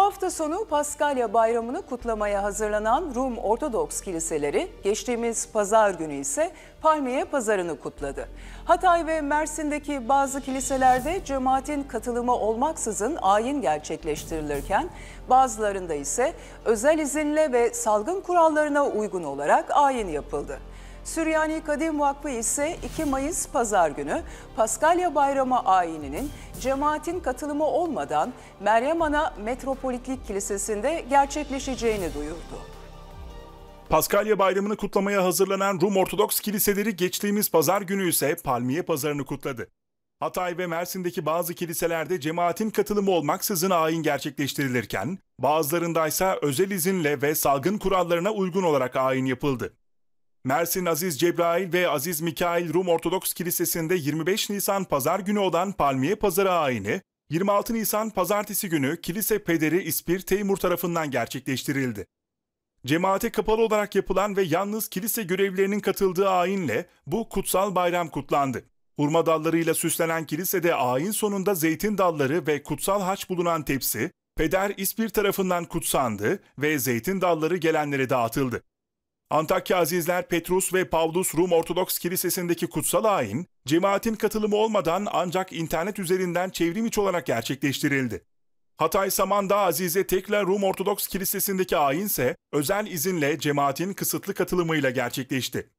hafta sonu Paskalya Bayramı'nı kutlamaya hazırlanan Rum Ortodoks kiliseleri geçtiğimiz pazar günü ise Palmiye Pazarını kutladı. Hatay ve Mersin'deki bazı kiliselerde cemaatin katılımı olmaksızın ayin gerçekleştirilirken bazılarında ise özel izinle ve salgın kurallarına uygun olarak ayin yapıldı. Süryani Kadim Vakfı ise 2 Mayıs Pazar günü Paskalya Bayramı ayininin cemaatin katılımı olmadan Meryem Ana Metropolitlik Kilisesi'nde gerçekleşeceğini duyurdu. Paskalya Bayramı'nı kutlamaya hazırlanan Rum Ortodoks kiliseleri geçtiğimiz pazar günü ise Palmiye Pazarı'nı kutladı. Hatay ve Mersin'deki bazı kiliselerde cemaatin katılımı olmaksızın ayin gerçekleştirilirken, bazılarındaysa özel izinle ve salgın kurallarına uygun olarak ayin yapıldı. Mersin Aziz Cebrail ve Aziz Mikail Rum Ortodoks Kilisesi'nde 25 Nisan Pazar günü olan Palmiye Pazarı ayini, 26 Nisan Pazartesi günü kilise pederi İspir Teymur tarafından gerçekleştirildi. Cemaate kapalı olarak yapılan ve yalnız kilise görevlilerinin katıldığı ayinle bu kutsal bayram kutlandı. Hurma dallarıyla süslenen kilisede ayin sonunda zeytin dalları ve kutsal haç bulunan tepsi, peder İspir tarafından kutsandı ve zeytin dalları gelenlere dağıtıldı. Antakya Azizler Petrus ve Pavlus Rum Ortodoks Kilisesi'ndeki kutsal ayin, cemaatin katılımı olmadan ancak internet üzerinden çevrim içi olarak gerçekleştirildi. Hatay Samandağ Azize Tekla Rum Ortodoks Kilisesi'ndeki ayin ise özel izinle cemaatin kısıtlı katılımıyla gerçekleşti.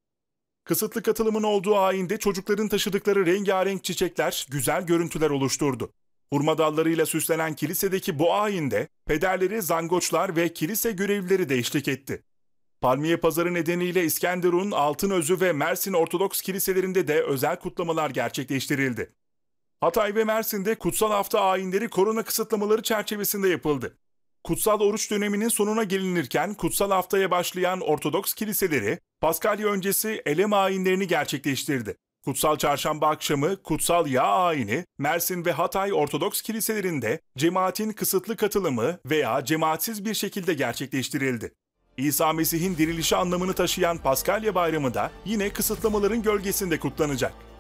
Kısıtlı katılımın olduğu ayinde çocukların taşıdıkları rengarenk çiçekler güzel görüntüler oluşturdu. Hurma dallarıyla süslenen kilisedeki bu ayinde pederleri, zangoçlar ve kilise görevlileri de eşlik etti. Palmiye Pazarı nedeniyle İskenderun, Altınözü ve Mersin Ortodoks kiliselerinde de özel kutlamalar gerçekleştirildi. Hatay ve Mersin'de kutsal hafta ayinleri korona kısıtlamaları çerçevesinde yapıldı. Kutsal oruç döneminin sonuna gelinirken kutsal haftaya başlayan Ortodoks kiliseleri Paskalya öncesi elem ayinlerini gerçekleştirdi. Kutsal Çarşamba akşamı Kutsal Yağ ayini Mersin ve Hatay Ortodoks kiliselerinde cemaatin kısıtlı katılımı veya cemaatsiz bir şekilde gerçekleştirildi. İsa Mesih'in dirilişi anlamını taşıyan Paskalya Bayramı da yine kısıtlamaların gölgesinde kutlanacak.